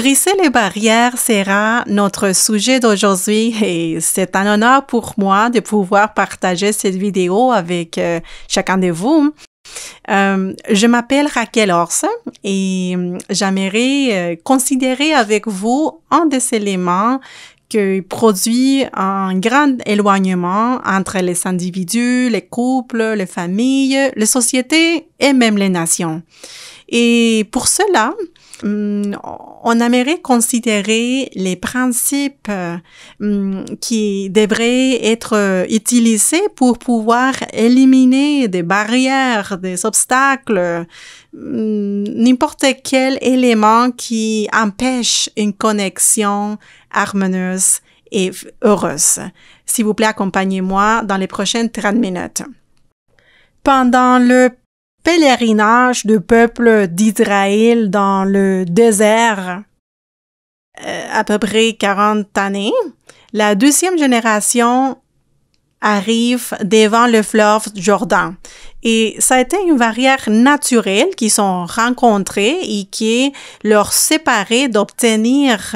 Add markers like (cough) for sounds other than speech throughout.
Briser les barrières sera notre sujet d'aujourd'hui et c'est un honneur pour moi de pouvoir partager cette vidéo avec euh, chacun de vous. Euh, je m'appelle Raquel Ors et euh, j'aimerais considérer avec vous un des éléments qui produit un grand éloignement entre les individus, les couples, les familles, les sociétés et même les nations. Et pour cela, on hmm, aimerait considérer les principes hmm, qui devraient être utilisés pour pouvoir éliminer des barrières, des obstacles, hmm, n'importe quel élément qui empêche une connexion harmonieuse et heureuse. S'il vous plaît, accompagnez-moi dans les prochaines 30 minutes. Pendant le pèlerinage du peuple d'Israël dans le désert euh, à peu près 40 années. La deuxième génération arrive devant le fleuve Jordan. Et ça a été une barrière naturelle qu'ils sont rencontrés et qui leur séparait d'obtenir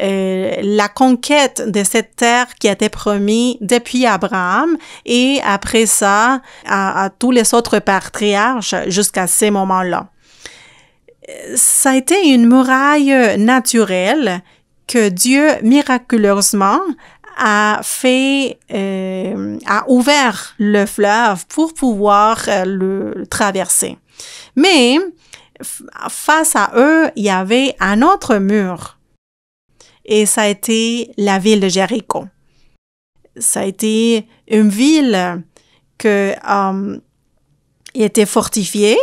euh, la conquête de cette terre qui était été promise depuis Abraham et après ça à, tous les autres patriarches jusqu'à ces moments-là. Ça a été une muraille naturelle que Dieu miraculeusement a fait, euh, a ouvert le fleuve pour pouvoir euh, le traverser. Mais face à eux, il y avait un autre mur. Et ça a été la ville de Jéricho. Ça a été une ville qui euh, était fortifiée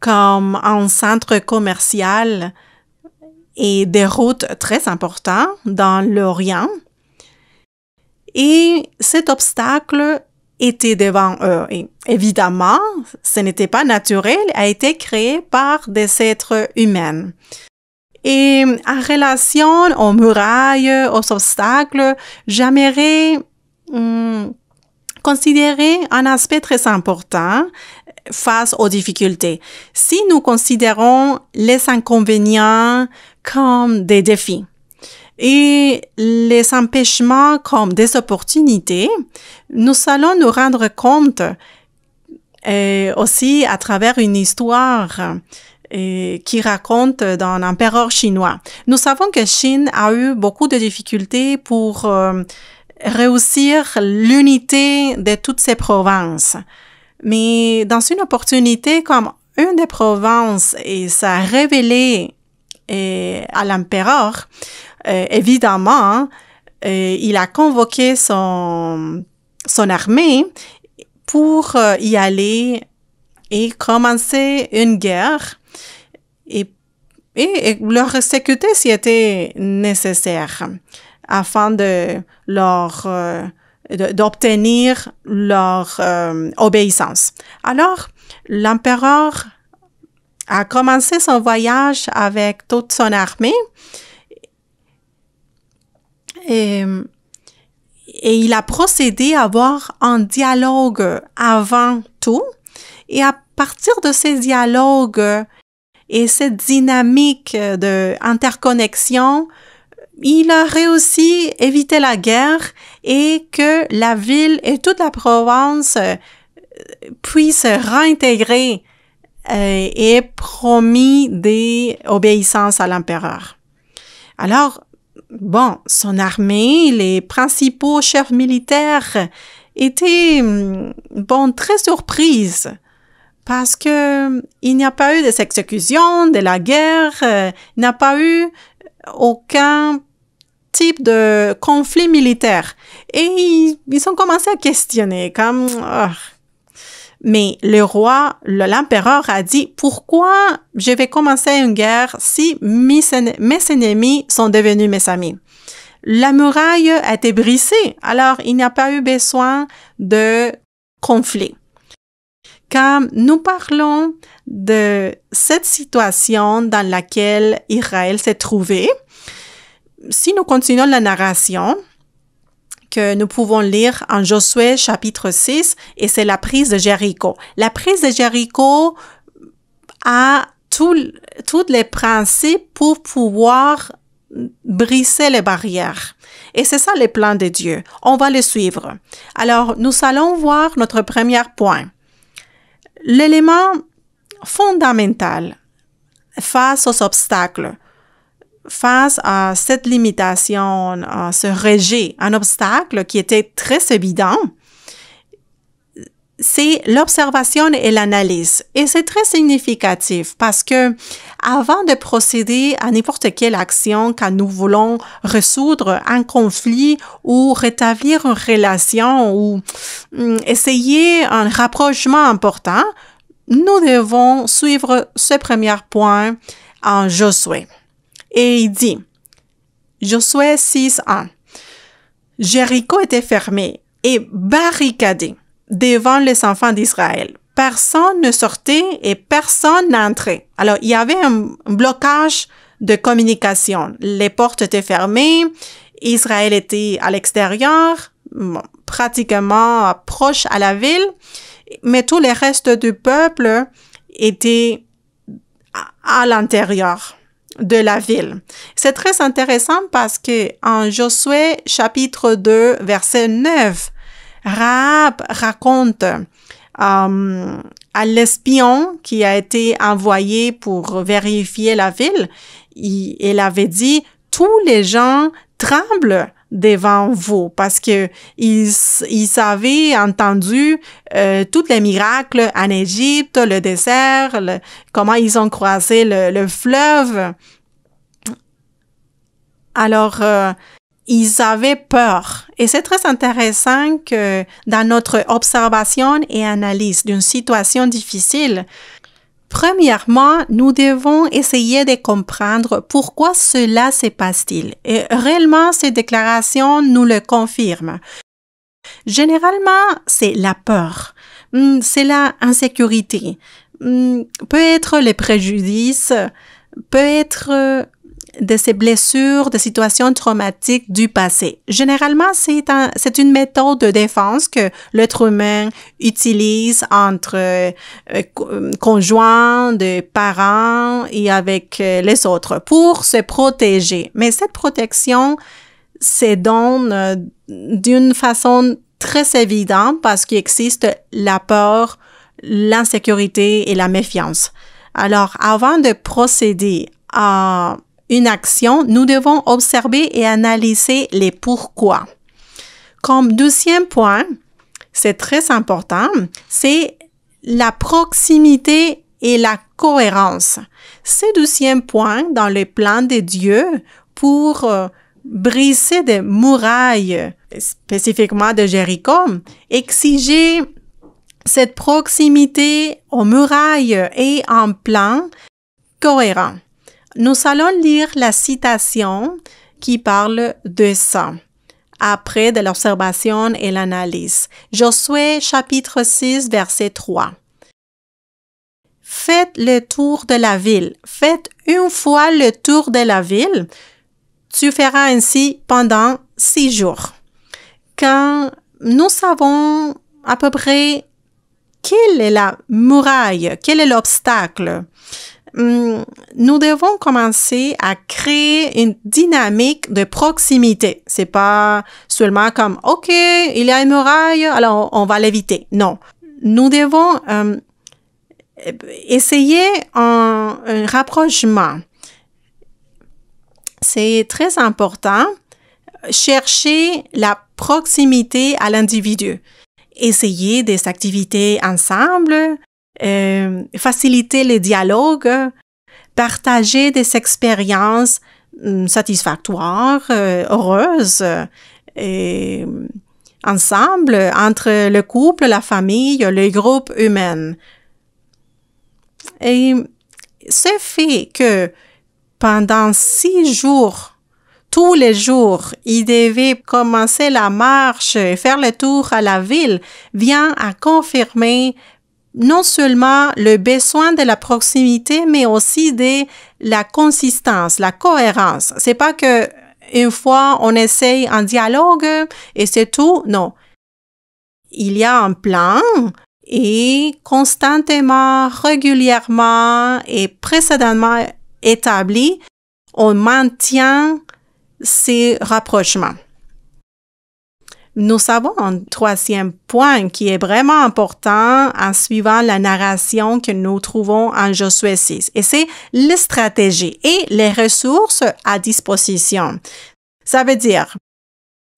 comme un centre commercial et des routes très importantes dans l'Orient et cet obstacle était devant eux. Et évidemment, ce n'était pas naturel, a été créé par des êtres humains. Et en relation aux murailles, aux obstacles, j'aimerais hum, considérer un aspect très important face aux difficultés. Si nous considérons les inconvénients comme des défis, et les empêchements comme des opportunités, nous allons nous rendre compte euh, aussi à travers une histoire euh, qui raconte d'un empereur chinois. Nous savons que Chine a eu beaucoup de difficultés pour euh, réussir l'unité de toutes ses provinces. Mais dans une opportunité comme une des provinces et ça a révélé à l'empereur, euh, évidemment, euh, il a convoqué son, son armée pour euh, y aller et commencer une guerre et, et, leur exécuter si était nécessaire afin de d'obtenir leur obéissance. Alors, l'empereur a commencé son voyage avec toute son armée et il a procédé à avoir un dialogue avant tout. Et à partir de ces dialogues et cette dynamique d'interconnexion, il a réussi à éviter la guerre et que la ville et toute la Provence euh, puissent réintégrer euh, et promis des obéissances à l'empereur. Alors, Bon, son armée, les principaux chefs militaires étaient, hum, bon, très surprises parce que euh, il n'y a pas eu des exécutions, de la guerre, euh, il n'y a pas eu aucun type de conflit militaire. Et ils, ils ont commencé à questionner, comme, oh, mais le roi, l'empereur a dit, pourquoi je vais commencer une guerre si mes, ennemis sont devenus mes amis? La muraille a été brisée, alors il n'y a pas eu besoin de conflit. Quand nous parlons de cette situation dans laquelle Israël s'est trouvé, si nous continuons la narration, que nous pouvons lire en Josué chapitre 6 et c'est la prise de Jéricho. La prise de Jéricho a tous les principes pour pouvoir briser les barrières. Et c'est ça le plan de Dieu. On va le suivre. Alors, nous allons voir notre premier point. L'élément fondamental face aux obstacles face à cette limitation, à ce rejet, un obstacle qui était très évident, c'est l'observation et l'analyse. Et c'est très significatif parce que avant de procéder à n'importe quelle action quand nous voulons résoudre un conflit ou rétablir une relation ou hum, essayer un rapprochement important, nous devons suivre ce premier point en Josué et il dit, Josué ans. Jéricho était fermé et barricadé devant les enfants d'Israël. Personne ne sortait et personne n'entrait. Alors, il y avait un blocage de communication. Les portes étaient fermées, Israël était à l'extérieur, pratiquement proche à la ville, mais tous les restes du peuple étaient à l'intérieur de la ville. C'est très intéressant parce que en Josué chapitre 2 verset 9, Rahab raconte euh, à l'espion qui a été envoyé pour vérifier la ville, il avait dit tous les gens tremblent devant vous parce que ils, ils avaient entendu euh, tous les miracles en Égypte, le désert, comment ils ont croisé le, fleuve. Alors, euh, ils avaient peur. Et c'est très intéressant que dans notre observation et analyse d'une situation difficile, Premièrement, nous devons essayer de comprendre pourquoi cela se passe-t-il et réellement ces déclarations nous le confirment. Généralement, c'est la peur, hmm, c'est la insécurité, hmm, peut être les préjudices, peut être euh, de ces blessures, de situations traumatiques du passé. Généralement, c'est un, une méthode de défense que l'être humain utilise entre euh, euh, euh, conjoints, de parents et avec les autres pour se protéger. Mais cette protection se donne d'une façon très évidente parce qu'il existe la peur, l'insécurité et la méfiance. Alors, avant de procéder à une action, nous devons observer et analyser les pourquoi. Comme deuxième point, c'est très important, c'est la proximité et la cohérence. C'est deuxième point dans le plan de Dieu pour euh, briser des murailles, spécifiquement de Jéricho, exiger cette proximité aux murailles et en plan cohérent. Nous allons lire la citation qui parle de ça après de l'observation et l'analyse. Josué chapitre 6 verset 3. Faites le tour de la ville. Faites une fois le tour de la ville. Tu feras ainsi pendant six jours. Quand nous savons à peu près quelle est la muraille, quel est l'obstacle Hmm, nous devons commencer à créer une dynamique de proximité. C'est pas seulement comme OK, il y a une muraille, alors on va l'éviter. Non, nous devons euh, essayer un, un rapprochement. C'est très important. Chercher la proximité à l'individu. Essayer des activités ensemble, euh, faciliter les dialogues, partager des expériences hum, satisfactoires, euh, heureuses, euh, et ensemble entre le couple, la famille, le groupe humain. Et ce fait que pendant six jours, tous les jours, il devait commencer la marche et faire le tour à la ville, vient à confirmer non seulement le besoin de la proximité, mais aussi de la consistance, la cohérence. C'est pas que une fois on essaye un dialogue et c'est tout. Non. Il y a un plan et constamment, régulièrement et précédemment établi, on maintient ces rapprochements. Nous avons un troisième point qui est vraiment important en suivant la narration que nous trouvons en Josué 6, et c'est les stratégies et les ressources à disposition. Ça veut dire,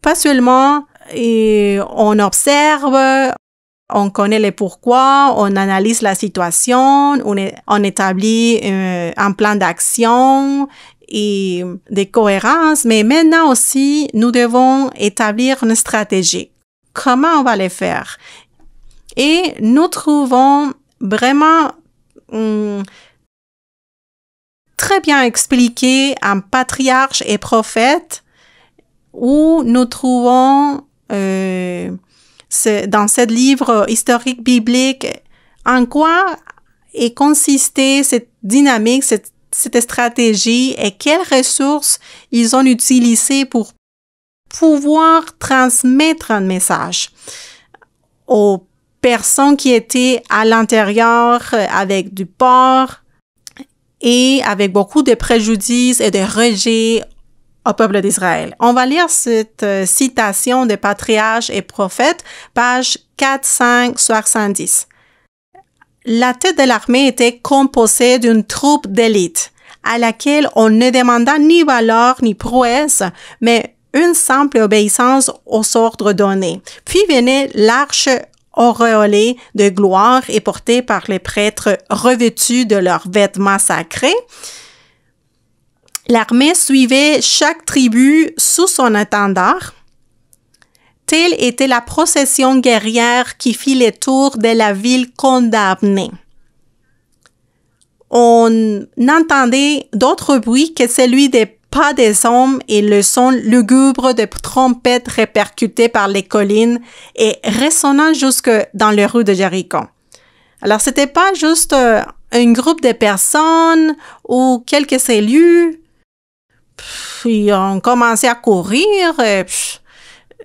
pas seulement euh, on observe, on connaît les pourquoi, on analyse la situation, on, établit euh, un plan d'action et des cohérences, mais maintenant aussi, nous devons établir une stratégie. Comment on va les faire? Et nous trouvons vraiment hum, très bien expliqué un patriarche et prophète où nous trouvons euh, dans ce livre historique biblique en quoi est consistée cette dynamique, cette cette stratégie et quelles ressources ils ont utilisées pour pouvoir transmettre un message aux personnes qui étaient à l'intérieur euh, avec du port et avec beaucoup de préjudices et de rejets au peuple d'Israël. On va lire cette euh, citation de patriarches et prophètes, page dix. La tête de l'armée était composée d'une troupe d'élite à laquelle on ne demanda ni valeur ni prouesse, mais une simple obéissance aux ordres donnés. Puis venait l'arche auréolée de gloire et portée par les prêtres revêtus de leurs vêtements sacrés. L'armée suivait chaque tribu sous son étendard Telle était la procession guerrière qui fit les tours de la ville condamnée. On n'entendait d'autre bruit que celui des pas des hommes et le son lugubre de trompettes répercutées par les collines et résonnant jusque dans les rues de Jéricho. Alors, c'était pas juste euh, un groupe de personnes ou quelques élus. Puis, ils ont commencé à courir et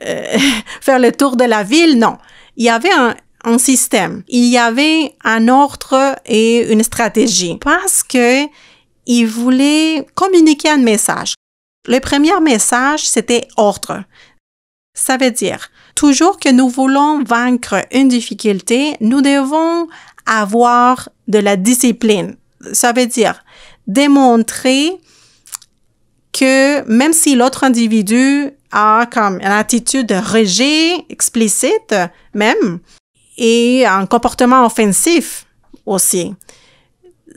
euh, (laughs) faire le tour de la ville, non. Il y avait un, un système, il y avait un ordre et une stratégie parce que il voulait communiquer un message. Le premier message, c'était ordre. Ça veut dire, toujours que nous voulons vaincre une difficulté, nous devons avoir de la discipline. Ça veut dire démontrer que même si l'autre individu a comme une attitude de rejet explicite même et un comportement offensif aussi.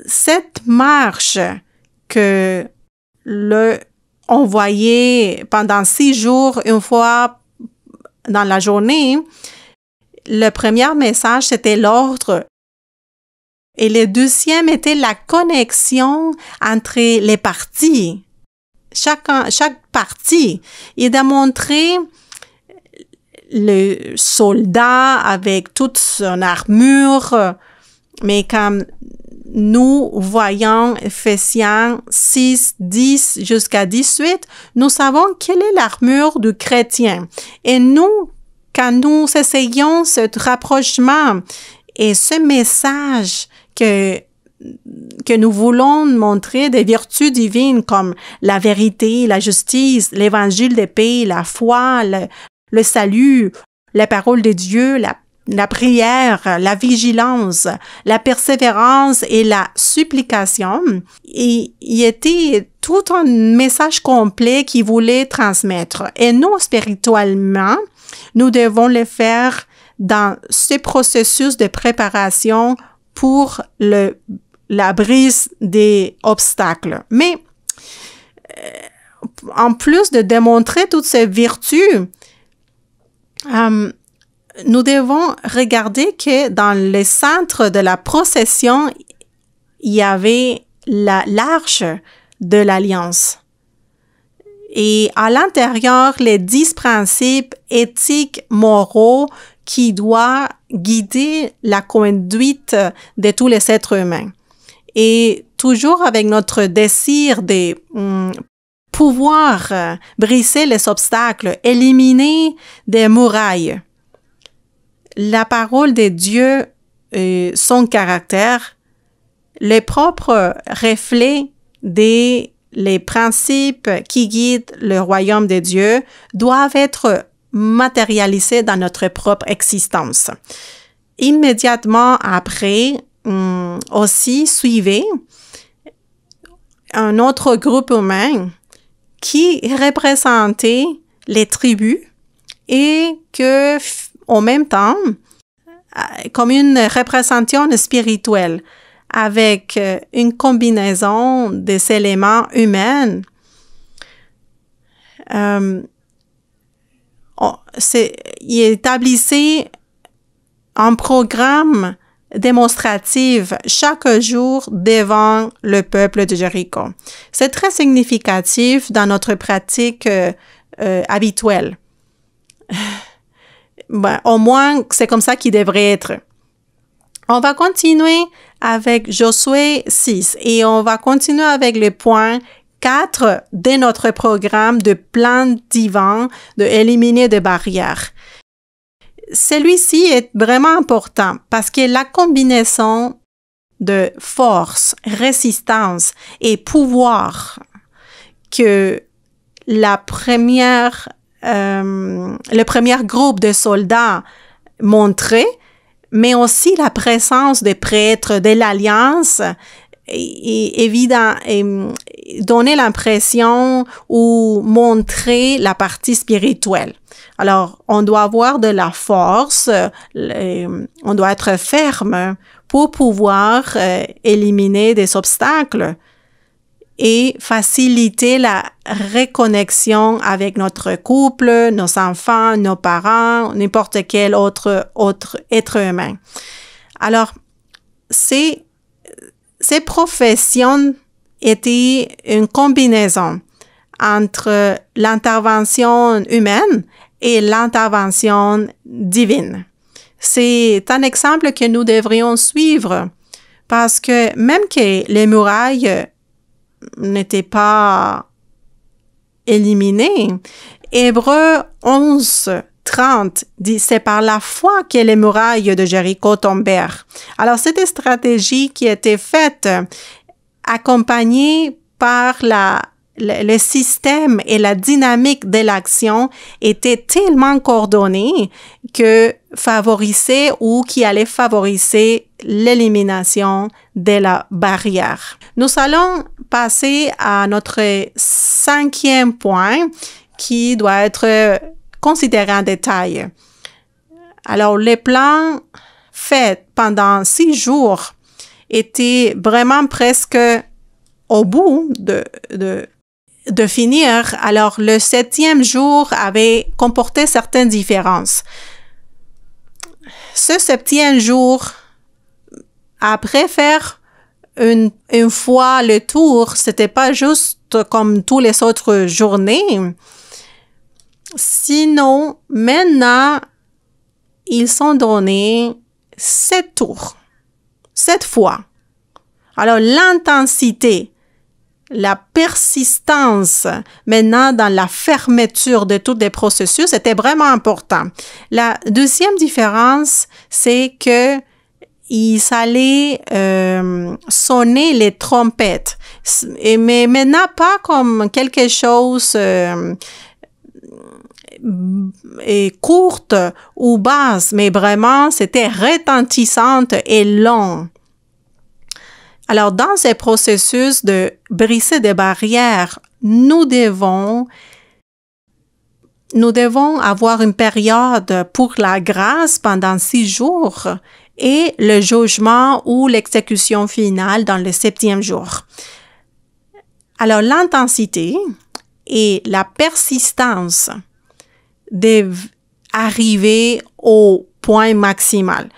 Cette marche que le envoyé pendant six jours, une fois dans la journée, le premier message, c'était l'ordre. Et le deuxième était la connexion entre les parties chacun, chaque partie il a montrer le soldat avec toute son armure, mais quand nous voyons Ephésiens 6, 10 jusqu'à 18, nous savons quelle est l'armure du chrétien. Et nous, quand nous essayons ce rapprochement et ce message que que nous voulons montrer des vertus divines comme la vérité, la justice, l'évangile des paix, la foi, le, salut, la parole de Dieu, la, prière, la vigilance, la persévérance et la supplication. Et y était tout un message complet qu'il voulait transmettre. Et nous, spirituellement, nous devons le faire dans ce processus de préparation pour le la brise des obstacles. Mais euh, en plus de démontrer toutes ces vertus, euh, nous devons regarder que dans le centre de la procession, il y avait la l'arche de l'alliance. Et à l'intérieur, les dix principes éthiques, moraux qui doivent guider la conduite de tous les êtres humains. Et toujours avec notre désir de hum, pouvoir euh, briser les obstacles, éliminer des murailles. La parole de Dieu, et euh, son caractère, les propres reflets des les principes qui guident le royaume de Dieu doivent être matérialisés dans notre propre existence. Immédiatement après Hum, aussi suivez un autre groupe humain qui représentait les tribus et que, en même temps, euh, comme une représentation spirituelle avec euh, une combinaison des éléments humains. Euh, il établissait un programme démonstrative chaque jour devant le peuple de Jéricho. C'est très significatif dans notre pratique euh, euh, habituelle. (sighs) Ben, au moins, c'est comme ça qu'il devrait être. On va continuer avec Josué 6 et on va continuer avec le point 4 de notre programme de plan divin de éliminer des barrières celui-ci est vraiment important parce que la combinaison de force, résistance et pouvoir que la première, euh, le premier groupe de soldats montrait, mais aussi la présence des prêtres de l'Alliance, et, évident, et l'impression ou montrait la partie spirituelle. Alors, on doit avoir de la force, euh, euh, on doit être ferme pour pouvoir euh, éliminer des obstacles et faciliter la reconnexion avec notre couple, nos enfants, nos parents, n'importe quel autre, autre être humain. Alors, ces professions étaient une combinaison entre l'intervention humaine et l'intervention divine. C'est un exemple que nous devrions suivre parce que même que les murailles n'étaient pas éliminées, Hébreu 11, 30 dit c'est par la foi que les murailles de Jéricho tombèrent. Alors cette stratégie qui était faite accompagnée par la le, système et la dynamique de l'action étaient tellement coordonnés que favorissaient ou qui allaient favoriser l'élimination de la barrière. Nous allons passer à notre cinquième point qui doit être considéré en détail. Alors, les plans faits pendant six jours étaient vraiment presque au bout de, de, de finir, alors le septième jour avait comporté certaines différences. Ce septième jour, après faire une, une fois le tour, c'était pas juste comme tous les autres journées. Sinon, maintenant, ils sont donnés sept tours, sept fois. Alors, l'intensité la persistance maintenant dans la fermeture de tous les processus était vraiment important. La deuxième différence, c'est que ils allaient euh, sonner les trompettes, Et, mais maintenant pas comme quelque chose euh, et courte ou basse, mais vraiment c'était retentissante et long. Alors, dans ce processus de briser des barrières, nous devons nous devons avoir une période pour la grâce pendant six jours et le jugement ou l'exécution finale dans le septième jour. Alors l'intensité et la persistance arriver au point maximal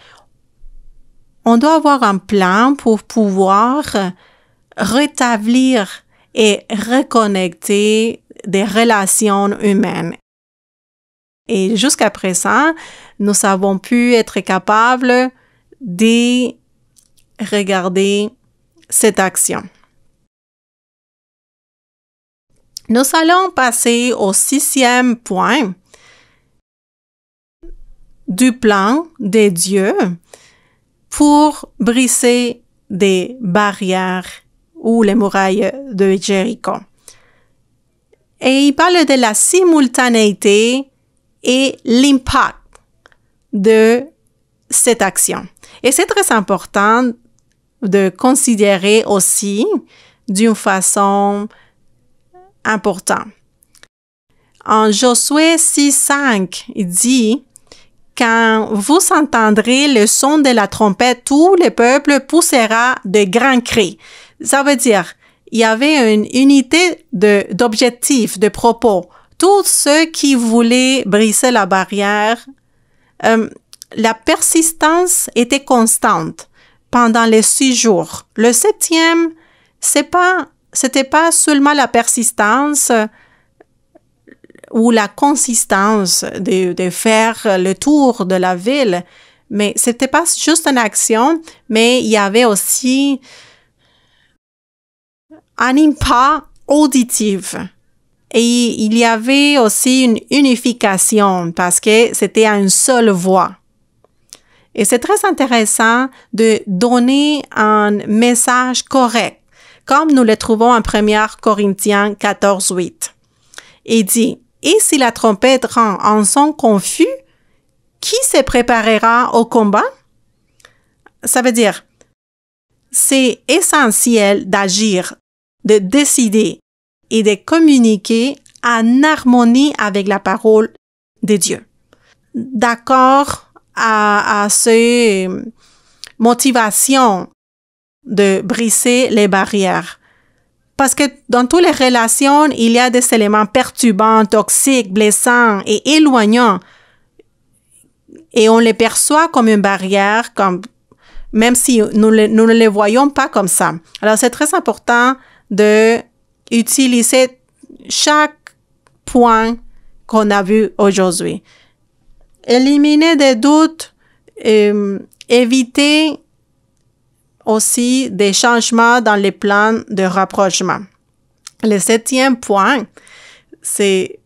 on doit avoir un plan pour pouvoir rétablir et reconnecter des relations humaines. Et jusqu'à présent, nous avons pu être capables de regarder cette action. Nous allons passer au sixième point du plan des dieux pour briser des barrières ou les murailles de Jéricho. Et il parle de la simultanéité et l'impact de cette action. Et c'est très important de considérer aussi d'une façon importante. En Josué 6.5, il dit, quand vous entendrez le son de la trompette, tout le peuple poussera de grands cris. Ça veut dire, il y avait une unité d'objectifs, de, propos. Tous ceux qui voulaient briser la barrière, euh, la persistance était constante pendant les six jours. Le septième, c'est pas, c'était pas seulement la persistance, ou la consistance de, de faire le tour de la ville. Mais c'était pas juste une action, mais il y avait aussi un impact auditif. Et il y avait aussi une unification parce que c'était à une seule voix. Et c'est très intéressant de donner un message correct, comme nous le trouvons en 1 Corinthiens 14, 8. Il dit, et si la trompette rend un son confus, qui se préparera au combat? Ça veut dire, c'est essentiel d'agir, de décider et de communiquer en harmonie avec la parole de Dieu. D'accord à, à ces motivations de briser les barrières parce que dans toutes les relations, il y a des éléments perturbants, toxiques, blessants et éloignants. Et on les perçoit comme une barrière, comme, même si nous, ne les voyons pas comme ça. Alors, c'est très important de utiliser chaque point qu'on a vu aujourd'hui. Éliminer des doutes, euh, éviter aussi des changements dans les plans de rapprochement. Le septième point, c'est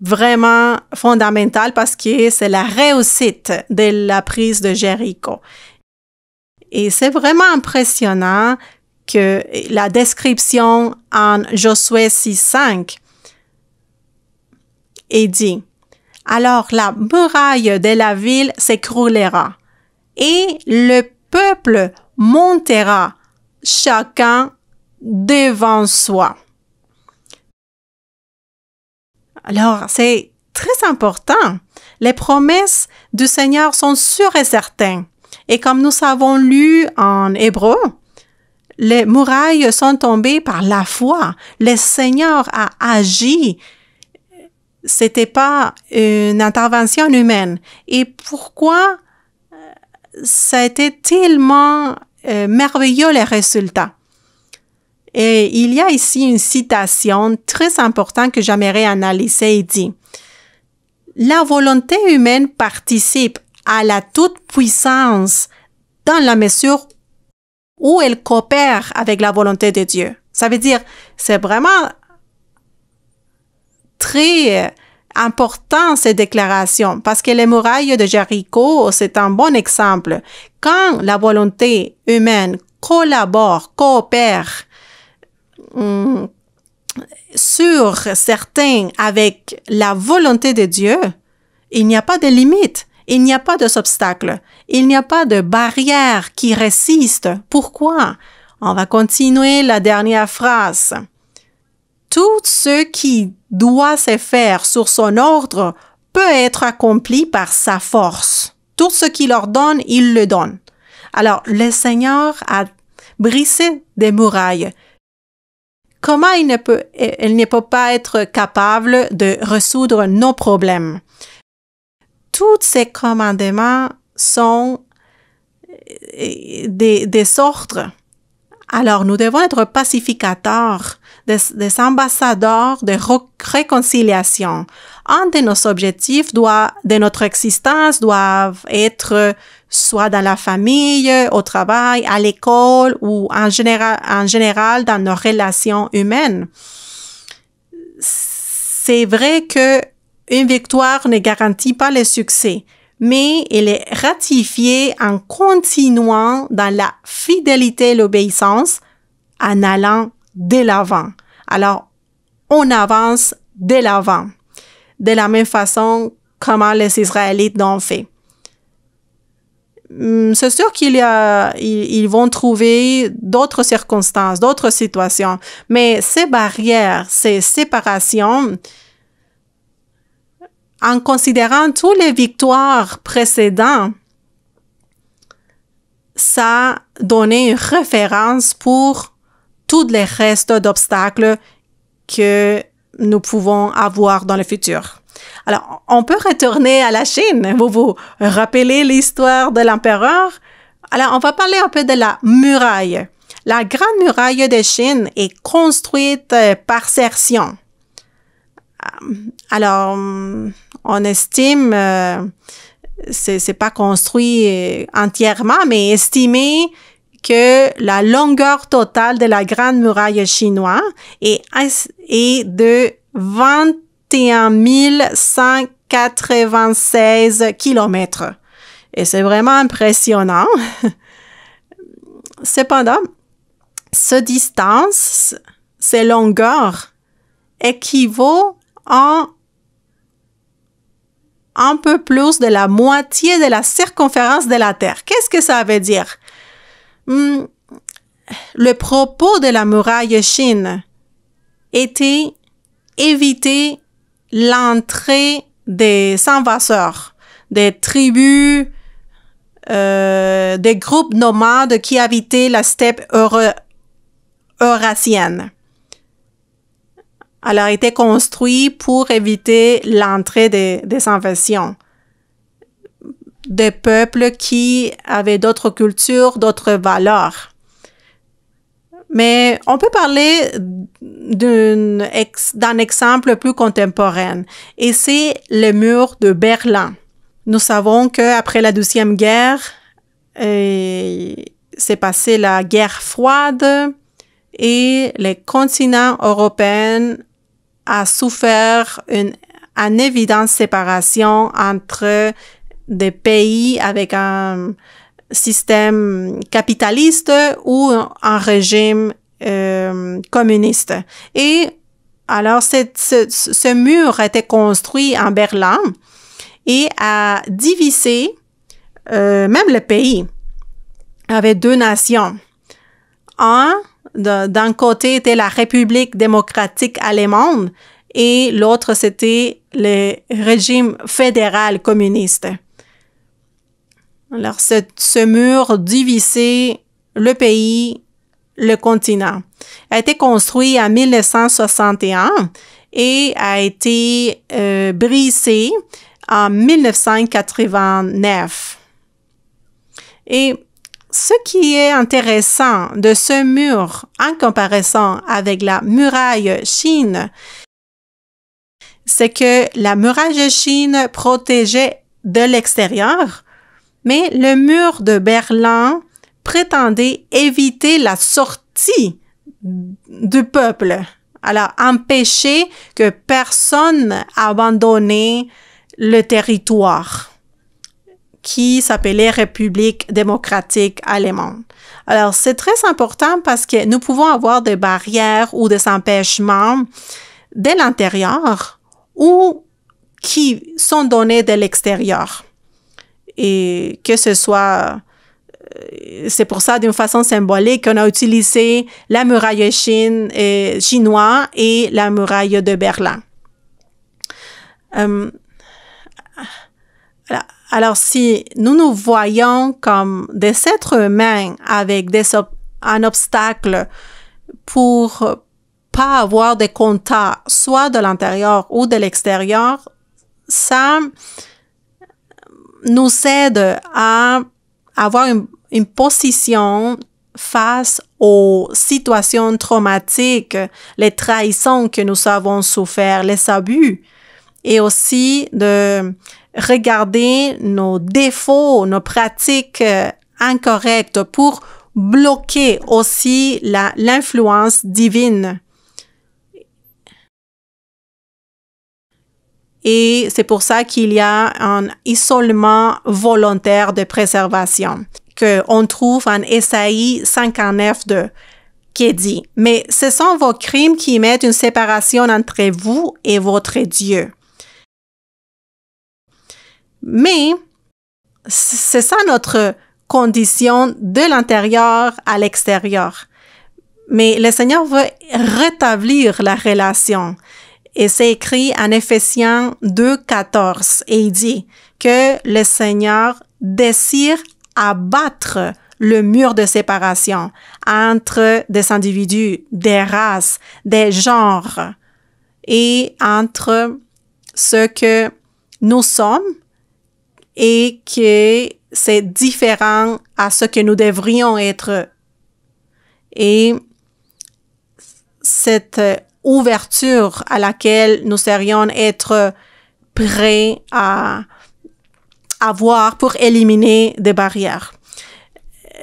vraiment fondamental parce que c'est la réussite de la prise de Jéricho. Et c'est vraiment impressionnant que la description en Josué 6.5 est dit « Alors la muraille de la ville s'écroulera et le peuple montera chacun devant soi. Alors, c'est très important. Les promesses du Seigneur sont sûres et certaines. Et comme nous avons lu en hébreu, les murailles sont tombées par la foi. Le Seigneur a agi. C'était pas une intervention humaine. Et pourquoi ça a été tellement euh, merveilleux les résultats. Et il y a ici une citation très importante que j'aimerais analyser et dit La volonté humaine participe à la toute-puissance dans la mesure où elle coopère avec la volonté de Dieu. Ça veut dire, c'est vraiment très euh, important ces déclarations parce que les murailles de Jéricho, c'est un bon exemple. Quand la volonté humaine collabore, coopère hum, sur certains avec la volonté de Dieu, il n'y a pas de limite, il n'y a pas d'obstacle, il n'y a pas de barrière qui résiste. Pourquoi? On va continuer la dernière phrase tout ce qui doit se faire sur son ordre peut être accompli par sa force. Tout ce qu'il ordonne, il le donne. Alors, le Seigneur a brisé des murailles. Comment il ne peut, pas être capable de résoudre nos problèmes? Tous ces commandements sont euh, des, des ordres. Alors, nous devons être pacificateurs des, des ambassadeurs de réconciliation. Un de nos objectifs doit, de notre existence doit être soit dans la famille, au travail, à l'école ou en général, en général dans nos relations humaines. C'est vrai que une victoire ne garantit pas le succès, mais elle est ratifiée en continuant dans la fidélité et l'obéissance, en allant de l'avant. Alors, on avance de l'avant. De la même façon, comment les Israélites l'ont fait. Hmm, c'est sûr qu'ils ils vont trouver d'autres circonstances, d'autres situations, mais ces barrières, ces séparations, en considérant tous les victoires précédentes, ça donnait une référence pour tous les restes d'obstacles que nous pouvons avoir dans le futur. Alors, on peut retourner à la Chine. Vous vous rappelez l'histoire de l'empereur? Alors, on va parler un peu de la muraille. La grande muraille de Chine est construite euh, par Cercion. Euh, alors, on estime, euh, ce c'est, pas construit entièrement, mais estimé que la longueur totale de la Grande Muraille chinoise est, de 21 196 kilomètres. Et c'est vraiment impressionnant. (laughs) Cependant, cette distance, ces longueurs, équivaut en un peu plus de la moitié de la circonférence de la Terre. Qu'est-ce que ça veut dire? Hmm, le propos de la muraille Chine était éviter l'entrée des invaseurs, des tribus, euh, des groupes nomades qui habitaient la steppe eurasienne. Elle a été construite pour éviter l'entrée des, des invasions des peuples qui avaient d'autres cultures, d'autres valeurs. Mais on peut parler d'un exemple plus contemporain, et c'est le mur de Berlin. Nous savons que après la Deuxième Guerre, euh, s'est passée la guerre froide et le continent européen a souffert une, une évidente séparation entre des pays avec un système capitaliste ou un régime euh, communiste. Et alors, ce, ce, mur a été construit en Berlin et a divisé euh, même le pays avec deux nations. Un, d'un côté, était la République démocratique allemande et l'autre, c'était le régime fédéral communiste. Alors, ce mur divisait le pays, le continent. A été construit en 1961 et a été euh, brisé en 1989. Et ce qui est intéressant de ce mur en comparaison avec la muraille Chine, c'est que la muraille Chine protégeait de l'extérieur mais le mur de Berlin prétendait éviter la sortie du peuple. Alors, empêcher que personne abandonne le territoire qui s'appelait République démocratique allemande. Alors, c'est très important parce que nous pouvons avoir des barrières ou des empêchements de l'intérieur ou qui sont donnés de l'extérieur. Et que ce soit euh, c'est pour ça, d'une façon symbolique, qu'on a utilisé la muraille chine, et, euh, chinoise et la muraille de Berlin. Euh, ah, alors, si nous nous voyons comme des êtres humains avec des un obstacle pour pas avoir des contacts, soit de l'intérieur ou de l'extérieur, ça, nous aide à avoir une, position face aux situations traumatiques, les trahisons que nous avons souffert, les abus, et aussi de regarder nos défauts, nos pratiques euh, incorrectes pour bloquer aussi l'influence divine et c'est pour ça qu'il y a un isolement volontaire de préservation qu'on trouve en Esaïe 59 qui dit, mais ce sont vos crimes qui mettent une séparation entre vous et votre Dieu. Mais c'est ça notre condition de l'intérieur à l'extérieur. Mais le Seigneur veut rétablir la relation. Et c'est écrit en Ephésiens 2, 14. Et il dit que le Seigneur désire abattre le mur de séparation entre des individus, des races, des genres et entre ce que nous sommes et que c'est différent à ce que nous devrions être. Et cette ouverture à laquelle nous serions être prêts à avoir pour éliminer des barrières.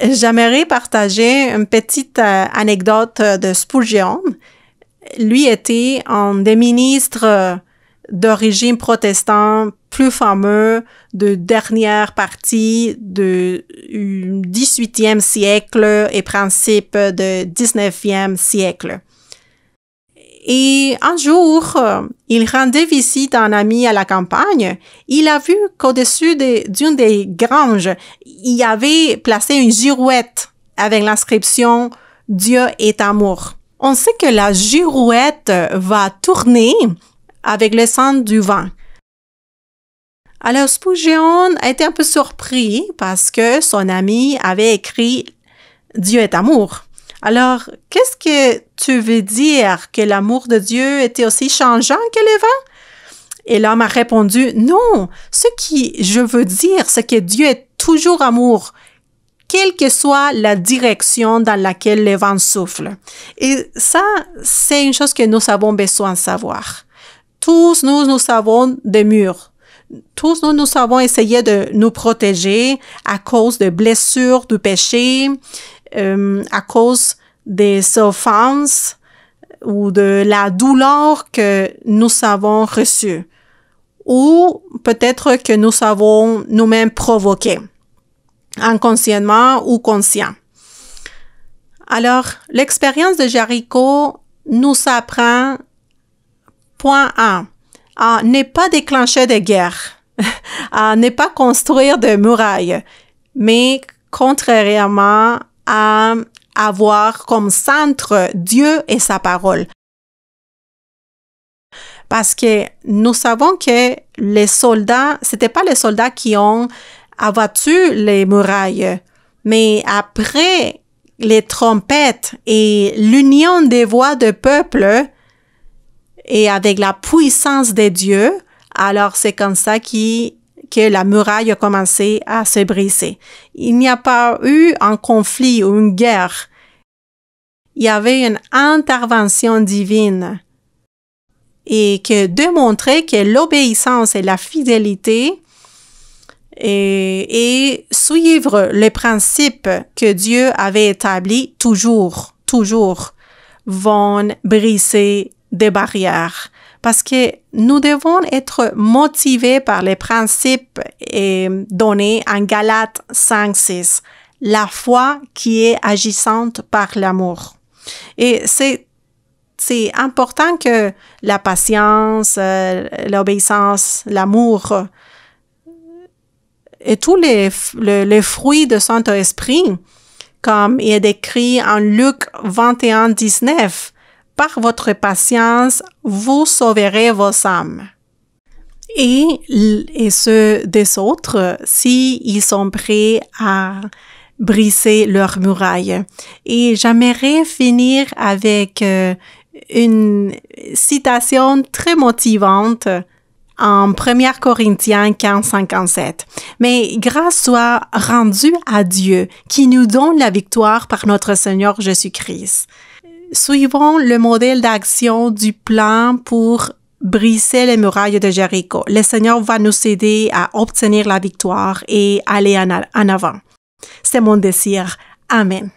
J'aimerais partager une petite euh, anecdote de Spurgeon. Lui était un des ministres d'origine protestante plus fameux de dernière partie du 18e euh, siècle et principe du 19e siècle. Et un jour, euh, il rendait visite à un ami à la campagne. Il a vu qu'au-dessus d'une des granges, il avait placé une girouette avec l'inscription Dieu est amour. On sait que la girouette va tourner avec le sang du vent. Alors Spougeon a été un peu surpris parce que son ami avait écrit Dieu est amour. Alors, qu'est-ce que tu veux dire que l'amour de Dieu était aussi changeant que les vents? Et l'homme a répondu, non, ce qui je veux dire, c'est que Dieu est toujours amour, quelle que soit la direction dans laquelle les vents soufflent. Et ça, c'est une chose que nous avons besoin de savoir. Tous nous, nous savons des murs. Tous nous, nous avons essayé de nous protéger à cause de blessures, de péchés, euh, à cause des offenses ou de la douleur que nous avons reçue ou peut-être que nous avons nous-mêmes provoqué, inconsciemment ou conscient. Alors, l'expérience de Jericho nous apprend, point 1, à ne pas déclencher des guerres, (laughs) à ne pas construire de murailles, mais contrairement à avoir comme centre Dieu et sa parole. Parce que nous savons que les soldats, c'était pas les soldats qui ont abattu les murailles, mais après les trompettes et l'union des voix de peuple et avec la puissance de Dieu, alors c'est comme ça qu'ils que la muraille a commencé à se briser. Il n'y a pas eu un conflit ou une guerre. Il y avait une intervention divine. Et que démontrer que l'obéissance et la fidélité et, euh, et, suivre les principes que Dieu avait établis toujours, toujours, vont briser des barrières parce que nous devons être motivés par les principes donnés en Galates 5.6, la foi qui est agissante par l'amour. Et c'est c'est important que la patience, euh, l'obéissance, l'amour et tous les, les, fruits de Saint-Esprit, comme il est décrit en Luc 21, 19, par votre patience, vous sauverez vos âmes. Et, ceux des autres, s'ils sont prêts à briser leurs murailles. Et j'aimerais finir avec euh, une citation très motivante en 1 Corinthiens 15, 57. Mais grâce soit rendue à Dieu qui nous donne la victoire par notre Seigneur Jésus-Christ suivons le modèle d'action du plan pour briser les murailles de Jéricho. Le Seigneur va nous aider à obtenir la victoire et aller en, en avant. C'est mon désir. Amen.